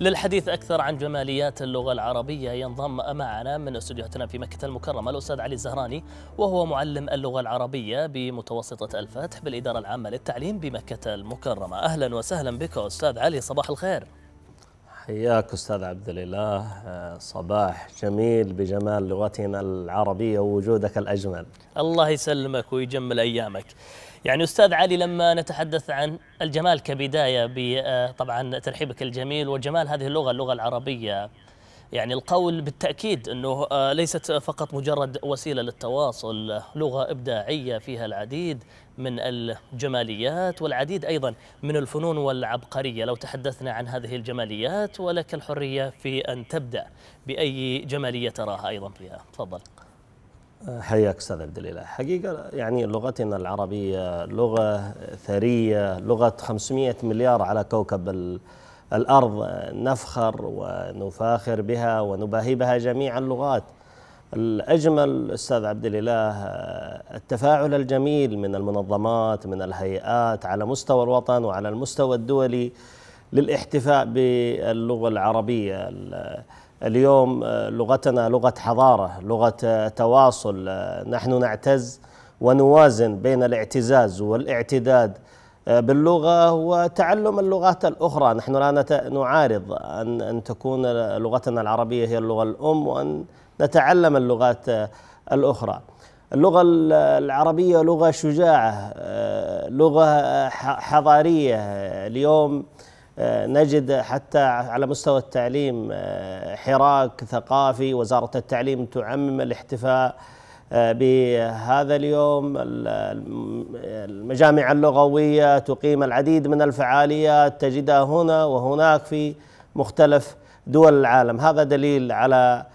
للحديث أكثر عن جماليات اللغة العربية ينضم معنا من استديوهاتنا في مكة المكرمة الأستاذ علي الزهراني وهو معلم اللغة العربية بمتوسطة الفتح بالإدارة العامة للتعليم بمكة المكرمة أهلا وسهلا بك أستاذ علي صباح الخير حياك استاذ عبد الاله آه، صباح جميل بجمال لغتنا العربيه ووجودك الاجمل. الله يسلمك ويجمل ايامك. يعني استاذ علي لما نتحدث عن الجمال كبدايه بطبعا آه، ترحيبك الجميل وجمال هذه اللغه اللغه العربيه يعني القول بالتأكيد أنه آه، ليست فقط مجرد وسيلة للتواصل لغة إبداعية فيها العديد من الجماليات والعديد أيضا من الفنون والعبقرية لو تحدثنا عن هذه الجماليات ولك الحرية في أن تبدأ بأي جمالية تراها أيضا فيها تفضل آه، حياك استاذ عبد الاله حقيقه يعني لغتنا العربيه لغه ثريه لغه 500 مليار على كوكب الأرض نفخر ونفاخر بها ونباهي بها جميع اللغات الأجمل أستاذ عبد الإله التفاعل الجميل من المنظمات من الهيئات على مستوى الوطن وعلى المستوى الدولي للاحتفاء باللغة العربية اليوم لغتنا لغة حضارة لغة تواصل نحن نعتز ونوازن بين الاعتزاز والاعتداد باللغة وتعلم اللغات الأخرى نحن لا نعارض أن, أن تكون لغتنا العربية هي اللغة الأم وأن نتعلم اللغات الأخرى اللغة العربية لغة شجاعة لغة حضارية اليوم نجد حتى على مستوى التعليم حراك ثقافي وزارة التعليم تعمم الاحتفاء آه، بهذا اليوم المجامع اللغوية تقيم العديد من الفعاليات تجدها هنا وهناك في مختلف دول العالم هذا دليل على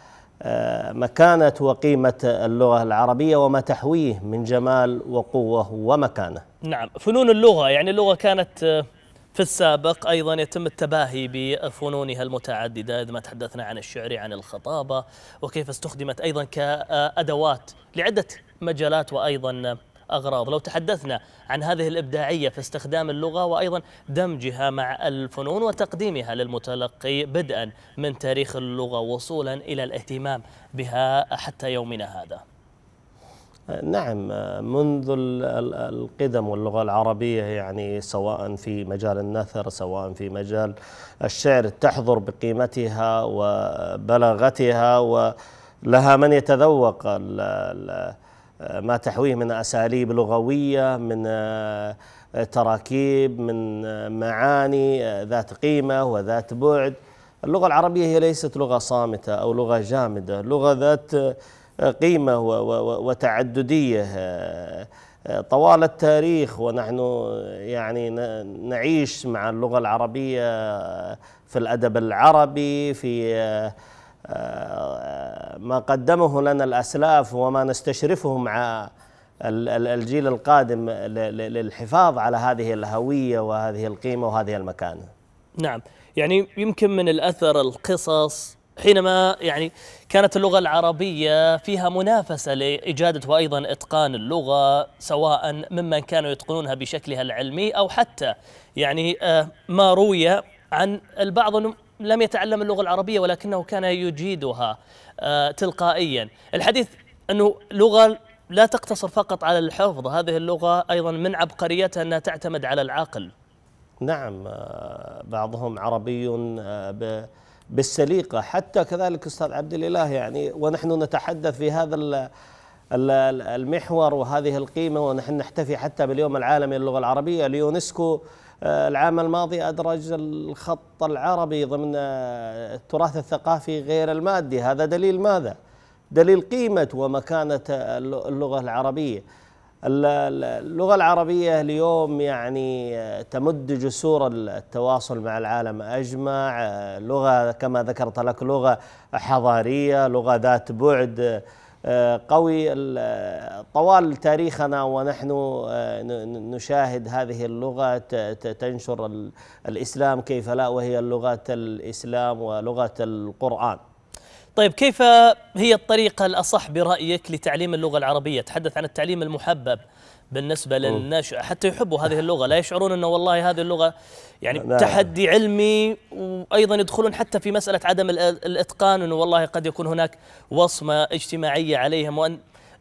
آه، مكانة وقيمة اللغة العربية وما تحويه من جمال وقوة ومكانة نعم فنون اللغة يعني اللغة كانت آه، في السابق أيضا يتم التباهي بفنونها المتعددة إذ ما تحدثنا عن الشعر عن الخطابة وكيف استخدمت أيضا كأدوات لعدة مجالات وأيضا أغراض لو تحدثنا عن هذه الإبداعية في استخدام اللغة وأيضا دمجها مع الفنون وتقديمها للمتلقي بدءا من تاريخ اللغة وصولا إلى الاهتمام بها حتى يومنا هذا نعم منذ القدم واللغة العربية يعني سواء في مجال النثر سواء في مجال الشعر تحضر بقيمتها وبلاغتها ولها من يتذوق ما تحويه من أساليب لغوية من تراكيب من معاني ذات قيمة وذات بعد اللغة العربية هي ليست لغة صامتة أو لغة جامدة لغة ذات قيمة وتعددية آه، آه، طوال التاريخ ونحن يعني نعيش مع اللغة العربية آه، في الأدب العربي في ما قدمه لنا الأسلاف وما نستشرفه مع الجيل القادم للحفاظ على هذه الهوية وهذه القيمة وهذه المكانة نعم يعني يمكن من الأثر القصص حينما يعني كانت اللغة العربية فيها منافسة لإجادة وأيضا إتقان اللغة سواء ممن كانوا يتقنونها بشكلها العلمي أو حتى يعني آه، ما روي عن البعض أنه لم يتعلم اللغة العربية ولكنه كان يجيدها آه، تلقائيا الحديث أنه لغة لا تقتصر فقط على الحفظ هذه اللغة أيضا من عبقريتها أنها تعتمد على العقل نعم آه، بعضهم عربي ب بالسليقة حتى كذلك أستاذ عبد الإله يعني ونحن نتحدث في هذا المحور وهذه القيمة ونحن نحتفي حتى باليوم العالمي للغة العربية اليونسكو آه، العام الماضي أدرج الخط العربي ضمن آه، التراث الثقافي غير المادي هذا دليل ماذا؟ دليل قيمة ومكانة اللغة العربية اللغة العربية اليوم يعني تمد جسور التواصل مع العالم أجمع لغة كما ذكرت لك لغة حضارية لغة ذات بعد آه، قوي طوال تاريخنا ونحن آه، نشاهد هذه اللغة تنشر الإسلام كيف لا وهي لغة الإسلام ولغة القرآن طيب كيف هي الطريقة الأصح برأيك لتعليم اللغة العربية تحدث عن التعليم المحبب بالنسبة للناشئ حتى يحبوا هذه اللغة لا يشعرون أنه والله هذه اللغة يعني نعم. تحدي علمي وأيضا يدخلون حتى في مسألة عدم الإتقان أنه والله قد يكون هناك وصمة اجتماعية عليهم وأن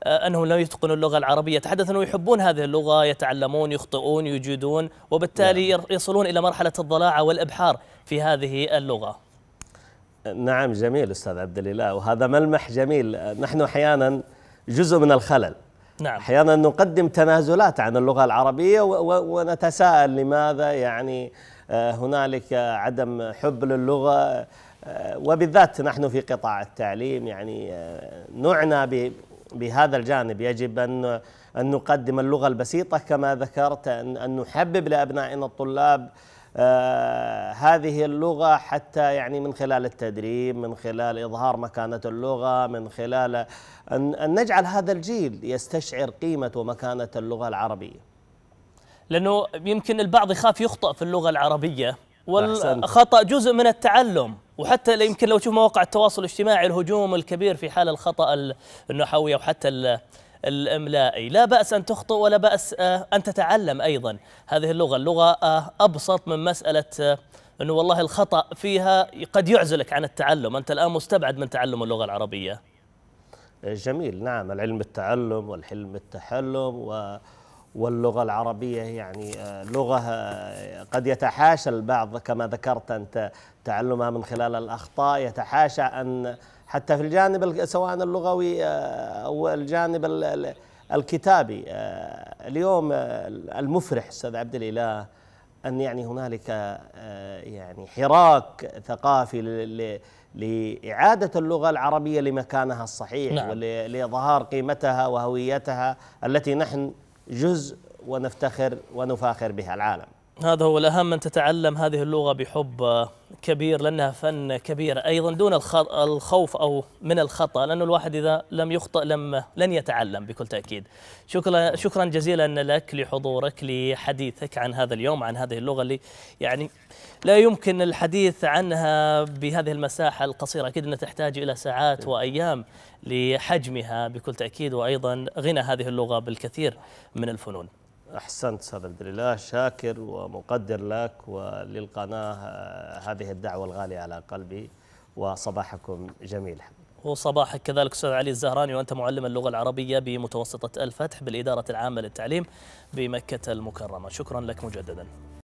أنهم لا يتقنوا اللغة العربية تحدث أنه يحبون هذه اللغة يتعلمون يخطئون يجيدون وبالتالي نعم. يصلون إلى مرحلة الضلاعة والإبحار في هذه اللغة نعم جميل استاذ عبد الاله وهذا ملمح جميل نحن احيانا جزء من الخلل نعم احيانا نقدم تنازلات عن اللغه العربيه ونتساءل لماذا يعني آه، هنالك عدم حب للغه آه، وبالذات نحن في قطاع التعليم يعني آه، نعنى بهذا الجانب يجب ان ان نقدم اللغه البسيطه كما ذكرت ان نحبب لابنائنا الطلاب آه، هذه اللغة حتى يعني من خلال التدريب من خلال إظهار مكانة اللغة من خلال أن نجعل هذا الجيل يستشعر قيمة ومكانة اللغة العربية لأنه يمكن البعض يخاف يخطأ في اللغة العربية والخطأ جزء من التعلم وحتى يمكن لو تشوف مواقع التواصل الاجتماعي الهجوم الكبير في حال الخطأ النحوي أو حتى الإملائي لا بأس أن تخطئ ولا بأس آه، أن تتعلم أيضا هذه اللغة اللغة آه، أبسط من مسألة آه، أنه والله الخطأ فيها قد يعزلك عن التعلم أنت الآن مستبعد من تعلم اللغة العربية جميل نعم العلم التعلم والحلم التحلم و واللغة العربية يعني آه، لغة آه، قد يتحاشى البعض كما ذكرت أنت تعلمها من خلال الأخطاء يتحاشى أن حتى في الجانب سواء اللغوي آه، أو الجانب الكتابي اليوم المفرح أستاذ عبد الإله أن يعني هنالك يعني حراك ثقافي لإعادة اللغة العربية لمكانها الصحيح نعم. ولإظهار قيمتها وهويتها التي نحن جزء ونفتخر ونفاخر بها العالم هذا هو الأهم أن تتعلم هذه اللغة بحب كبير لأنها فن كبير أيضا دون الخوف أو من الخطأ لأن الواحد إذا لم يخطئ لم لن يتعلم بكل تأكيد شكرا, شكرا جزيلا لك لحضورك لحديثك عن هذا اليوم عن هذه اللغة اللي يعني لا يمكن الحديث عنها بهذه المساحة القصيرة أكيد أنها تحتاج إلى ساعات إيه. وأيام لحجمها بكل تأكيد وأيضا غنى هذه اللغة بالكثير من الفنون احسنت استاذ عبد الله شاكر ومقدر لك وللقناه آه، هذه الدعوه الغاليه على قلبي وصباحكم جميل وصباحك كذلك استاذ علي الزهراني وانت معلم اللغه العربيه بمتوسطه الفتح بالاداره العامه للتعليم بمكه المكرمه شكرا لك مجددا